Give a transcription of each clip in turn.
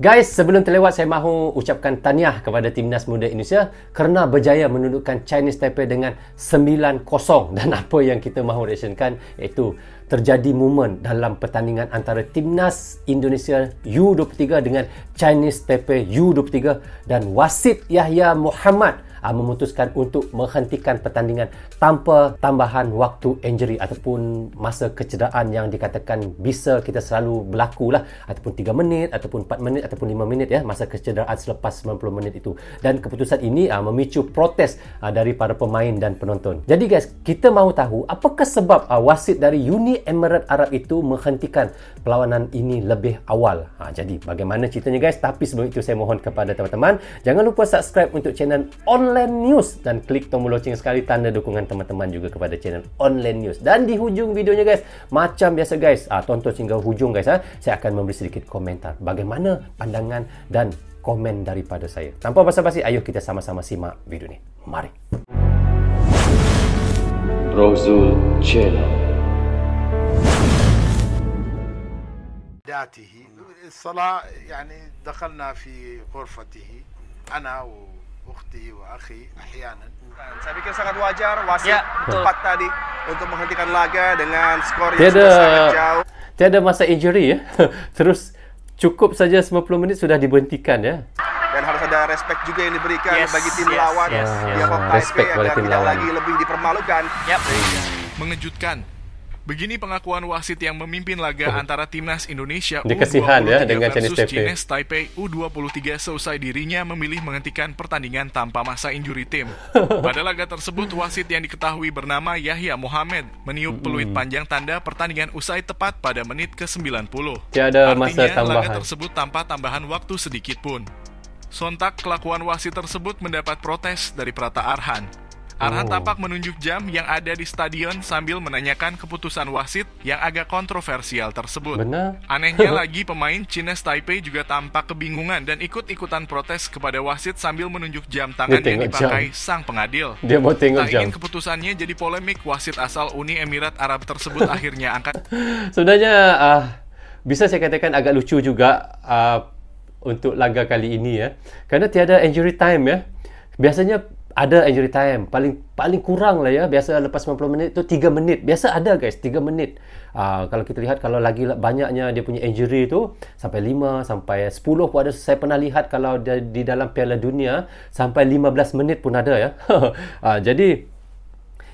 Guys, sebelum terlewat saya mahu ucapkan tahniah kepada Timnas Muda Indonesia kerana berjaya menundukkan Chinese Taipei dengan 9-0 dan apa yang kita mahu reaksikan iaitu terjadi momen dalam pertandingan antara Timnas Indonesia U23 dengan Chinese Taipei U23 dan wasit Yahya Muhammad uh, memutuskan untuk menghentikan pertandingan tanpa tambahan waktu injury ataupun masa kecederaan yang dikatakan bisa kita selalu berlaku lah ataupun 3 minit ataupun 4 minit ataupun 5 minit ya masa kecederaan selepas 90 minit itu dan keputusan ini uh, memicu protes uh, dari para pemain dan penonton jadi guys kita mahu tahu apakah sebab uh, wasit dari Uni Emirat Arab itu menghentikan perlawanan ini lebih awal ha, jadi bagaimana ceritanya guys tapi sebelum itu saya mohon kepada teman-teman jangan lupa subscribe untuk channel online online news dan klik tombol lonceng sekali tanda dukungan teman-teman juga kepada channel online news dan di hujung videonya guys macam biasa guys ah, tonton hingga hujung guys ah, saya akan memberi sedikit komentar bagaimana pandangan dan komen daripada saya tanpa basa-basi ayo kita sama-sama simak video ni mari Rosul Channel Dati الصلاة يعني دخلنا في غرفته ana ukhti wa akhi ahyanan. Saya fikir sangat wajar wasit ya. tepat tadi untuk menghentikan laga dengan skor yang tiada, sangat jauh. Tiada masa injury ya. Terus cukup saja 90 minit sudah diberhentikan ya. Dan harus ada respect juga yang diberikan yes. bagi tim yes. lawan. Yes. Yes. Ya, respect bagi tim lawan. Lagi lebih dipermalukan. Yep. Mengejutkan. Begini pengakuan wasit yang memimpin laga oh. antara timnas Indonesia U23 ya, dengan versus Chinese Taipei U23 seusai dirinya memilih menghentikan pertandingan tanpa masa injury tim. Pada laga tersebut wasit yang diketahui bernama Yahya Mohamed meniup peluit panjang tanda pertandingan usai tepat pada menit ke-90. Tiada Artinya, masa laga tersebut tanpa tambahan waktu sedikit pun. Sontak kelakuan wasit tersebut mendapat protes dari Prata Arhan. Arhan oh. tampak menunjuk jam yang ada di stadion sambil menanyakan keputusan wasit yang agak kontroversial tersebut. Benar. Anehnya lagi pemain Cina Taipei juga tampak kebingungan dan ikut-ikutan protes kepada wasit sambil menunjuk jam tangan yang dipakai jam. sang pengadil. Dia mau tengok tak jam. keputusannya jadi polemik wasit asal Uni Emirat Arab tersebut akhirnya angkat. Sebenarnya uh, bisa saya katakan agak lucu juga uh, untuk laga kali ini ya. Karena tiada injury time ya. Biasanya ada injury time paling paling kurang lah ya biasa lepas 90 minit tu 3 minit biasa ada guys 3 minit uh, ah, kalau kita lihat kalau lagi banyaknya dia punya injury tu sampai 5 sampai 10 pun ada saya pernah lihat kalau dia, di dalam piala dunia sampai 15 minit pun ada ya uh, jadi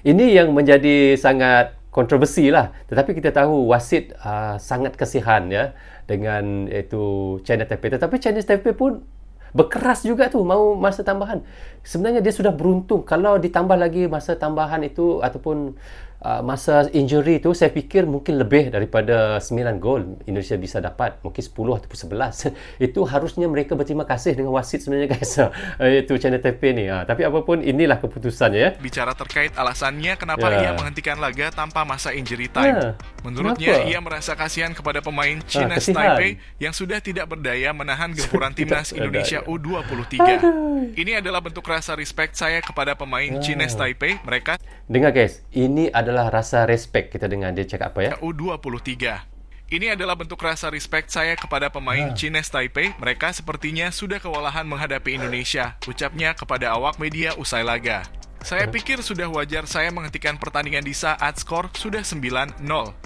ini yang menjadi sangat kontroversi lah tetapi kita tahu wasit uh, sangat kesihan ya dengan itu China Taipei tetapi China Taipei pun Berkeras juga tu mau masa tambahan. Sebenarnya dia sudah beruntung kalau ditambah lagi masa tambahan itu ataupun uh, masa injury tu saya fikir mungkin lebih daripada 9 gol Indonesia bisa dapat mungkin 10 atau 11 itu harusnya mereka berterima kasih dengan wasit sebenarnya guys uh, itu channel TP ni uh, tapi apapun inilah keputusannya ya bicara terkait alasannya kenapa yeah. ia menghentikan laga tanpa masa injury time yeah. menurutnya kenapa? ia merasa kasihan kepada pemain ah, China uh, Taipei yang sudah tidak berdaya menahan gempuran timnas Indonesia U23 Aduh. ini adalah bentuk rasa respect saya kepada pemain uh. Ya. China Taipei mereka Dengar guys, ini adalah rasa respect kita dengan dia cakap apa ya? U23. Ini adalah bentuk rasa respect saya kepada pemain ah. Chinese Taipei. Mereka sepertinya sudah kewalahan menghadapi Indonesia, ucapnya kepada awak media usai laga. Saya pikir sudah wajar saya menghentikan pertandingan di saat skor sudah 9-0,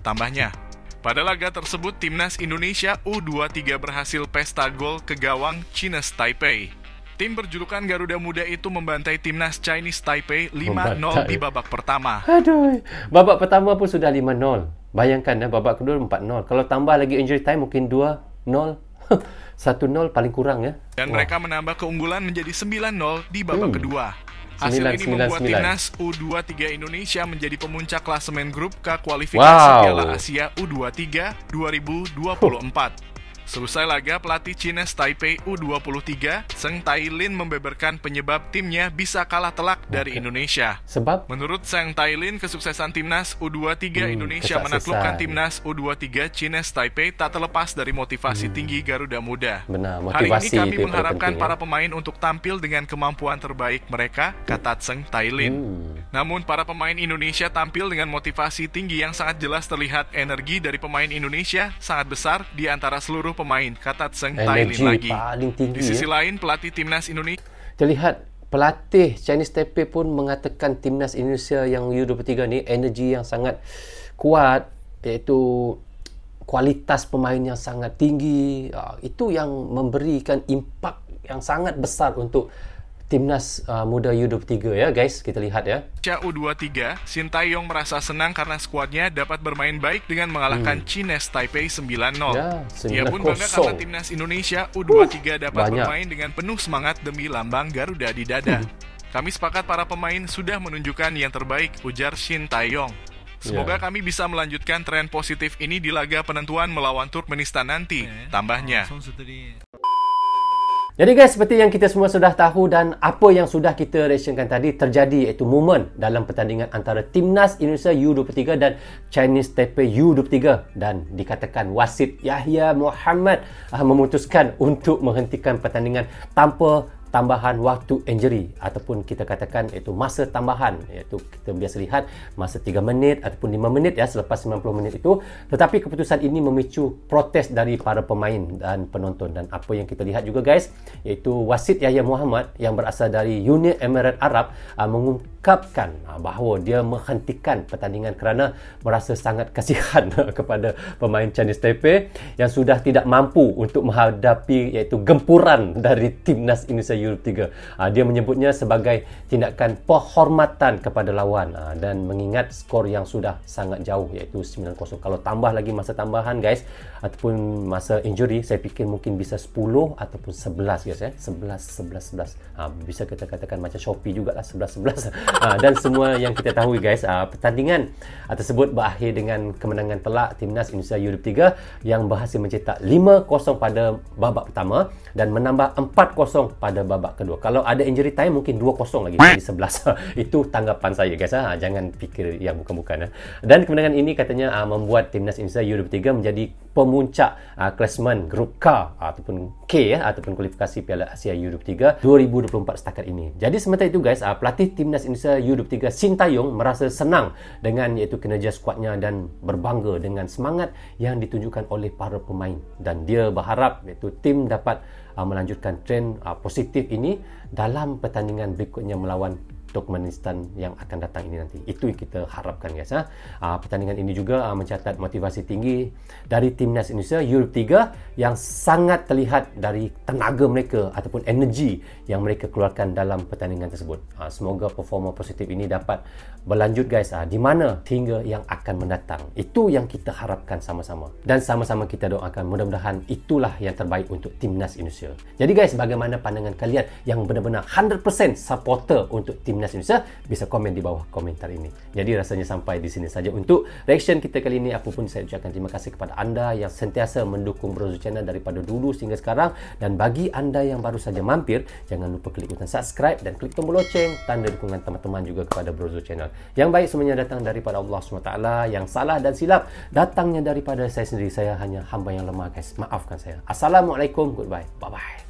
tambahnya. Pada laga tersebut, Timnas Indonesia U23 berhasil pesta gol ke gawang Chinese Taipei. Tim berjulukan Garuda Muda itu membantai timnas Chinese Taipei 5-0 di babak pertama. Aduh, babak pertama pun sudah 5-0. Bayangkan ya, babak kedua 4-0. Kalau tambah lagi injury time mungkin 2-0. 1-0 paling kurang ya. Dan Wah. mereka menambah keunggulan menjadi 9-0 di babak hmm. kedua. Hasil 9, ini membuat 9, 9. timnas U23 Indonesia menjadi pemuncak klasemen grup ke kualifikasi wow. Piala Asia U23 2024. Huh. Selesai laga, pelatih Cines Taipei U23, Seng Tai Lin membeberkan penyebab timnya bisa kalah telak dari Indonesia. Sebab? Menurut Seng Tai Lin, kesuksesan timnas U23 hmm, Indonesia menaklukkan timnas U23 Cines Taipei tak terlepas dari motivasi hmm. tinggi Garuda Muda. Benar, motivasi Hari ini kami mengharapkan ya. para pemain untuk tampil dengan kemampuan terbaik mereka, kata Seng Tai Lin. Hmm. Namun, para pemain Indonesia tampil dengan motivasi tinggi yang sangat jelas terlihat energi dari pemain Indonesia sangat besar di antara seluruh pemain kata Tseng Tai lagi. paling tinggi. Di sisi ya? lain, pelatih timnas Indonesia... Terlihat pelatih Chinese Taipei pun mengatakan timnas Indonesia yang U23 ni energi yang sangat kuat iaitu kualitas pemain yang sangat tinggi. Ah, itu yang memberikan impak yang sangat besar untuk Timnas uh, Muda U23 ya guys, kita lihat ya. Pasca U23, Sintayong merasa senang karena skuadnya dapat bermain baik dengan mengalahkan hmm. Chinese Taipei 9-0. Ya, 9 pun bangga karena Timnas Indonesia U23 uh, dapat banyak. bermain dengan penuh semangat demi lambang Garuda di dada. Hmm. Kami sepakat para pemain sudah menunjukkan yang terbaik, ujar Shin Taeyong. Semoga yeah. kami bisa melanjutkan tren positif ini di laga penentuan melawan Turkmenistan nanti, eh, tambahnya. Jadi guys, seperti yang kita semua sudah tahu dan apa yang sudah kita reactionkan tadi terjadi iaitu momen dalam pertandingan antara Timnas Indonesia U23 dan Chinese Taipei U23 dan dikatakan wasit Yahya Muhammad ah, memutuskan untuk menghentikan pertandingan tanpa tambahan waktu injury ataupun kita katakan iaitu masa tambahan iaitu kita biasa lihat masa 3 minit ataupun 5 minit ya selepas 90 minit itu tetapi keputusan ini memicu protes dari para pemain dan penonton dan apa yang kita lihat juga guys iaitu wasit Yahya Muhammad yang berasal dari Uni Emirat Arab ah, mengungkapkan ah, bahawa dia menghentikan pertandingan kerana merasa sangat kasihan kepada pemain Chinese Taipei yang sudah tidak mampu untuk menghadapi iaitu gempuran dari timnas Indonesia Euro 3. Ha, dia menyebutnya sebagai tindakan penghormatan kepada lawan ha, dan mengingat skor yang sudah sangat jauh iaitu 9-0. Kalau tambah lagi masa tambahan guys ataupun masa injury saya fikir mungkin bisa 10 ataupun 11 guys ya. Eh. 11 11 11. Ha, bisa kita katakan macam Shopee jugalah 11 11. Ha, dan semua yang kita tahu guys ha, pertandingan tersebut berakhir dengan kemenangan telak timnas Indonesia U23 yang berhasil mencetak 5-0 pada babak pertama dan menambah 4-0 pada babak kedua. Kalau ada injury time mungkin 2-0 lagi jadi 11. Itu tanggapan saya guys. Ha, jangan fikir yang bukan-bukan. Ah. Dan kemenangan ini katanya ha, membuat timnas Indonesia U23 menjadi pemuncak ha, klasmen grup K ataupun K ya ataupun kualifikasi Piala Asia U23 2024 setakat ini. Jadi sementara itu guys, ha, pelatih timnas Indonesia U23 Sintayong merasa senang dengan iaitu kinerja skuadnya dan berbangga dengan semangat yang ditunjukkan oleh para pemain dan dia berharap iaitu tim dapat Ah, melanjutkan trend ah, positif ini dalam pertandingan berikutnya melawan Turkmenistan yang akan datang ini nanti. Itu yang kita harapkan guys. Ha? Uh, pertandingan ini juga uh, mencatat motivasi tinggi dari timnas Indonesia Europe 3 yang sangat terlihat dari tenaga mereka ataupun energi yang mereka keluarkan dalam pertandingan tersebut. Uh, semoga performa positif ini dapat berlanjut guys uh, di mana hingga yang akan mendatang. Itu yang kita harapkan sama-sama. Dan sama-sama kita doakan mudah-mudahan itulah yang terbaik untuk timnas Indonesia. Jadi guys bagaimana pandangan kalian yang benar-benar 100% supporter untuk timnas Timnas Indonesia bisa komen di bawah komentar ini. Jadi rasanya sampai di sini saja untuk reaction kita kali ini. Aku pun saya ucapkan terima kasih kepada anda yang sentiasa mendukung Brozo Channel daripada dulu sehingga sekarang. Dan bagi anda yang baru saja mampir, jangan lupa klik butang subscribe dan klik tombol loceng. Tanda dukungan teman-teman juga kepada Brozo Channel. Yang baik semuanya datang daripada Allah SWT. Yang salah dan silap datangnya daripada saya sendiri. Saya hanya hamba yang lemah guys. Maafkan saya. Assalamualaikum. Goodbye. Bye-bye.